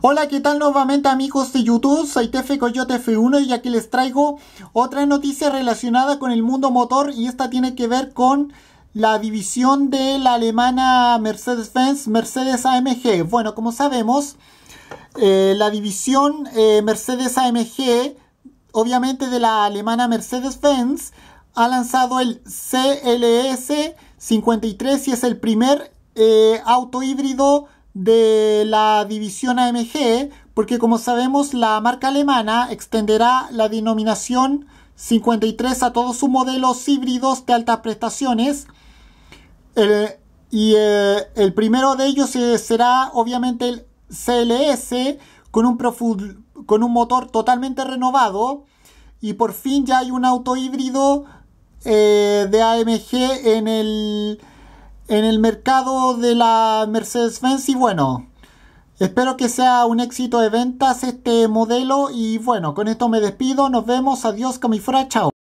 Hola, ¿qué tal nuevamente amigos de YouTube? Soy Tefe Coyote F1 y aquí les traigo otra noticia relacionada con el mundo motor y esta tiene que ver con la división de la alemana Mercedes-Benz, Mercedes AMG. Bueno, como sabemos, eh, la división eh, Mercedes AMG, obviamente de la alemana Mercedes-Benz, ha lanzado el CLS 53 y es el primer eh, auto híbrido de la división AMG, porque como sabemos la marca alemana extenderá la denominación 53 a todos sus modelos híbridos de altas prestaciones. y eh, el primero de ellos eh, será obviamente el CLS con un, con un motor totalmente renovado. Y por fin ya hay un auto híbrido eh, de AMG en el en el mercado de la Mercedes-Benz y bueno, espero que sea un éxito de ventas este modelo y bueno, con esto me despido, nos vemos, adiós Camifra, chao.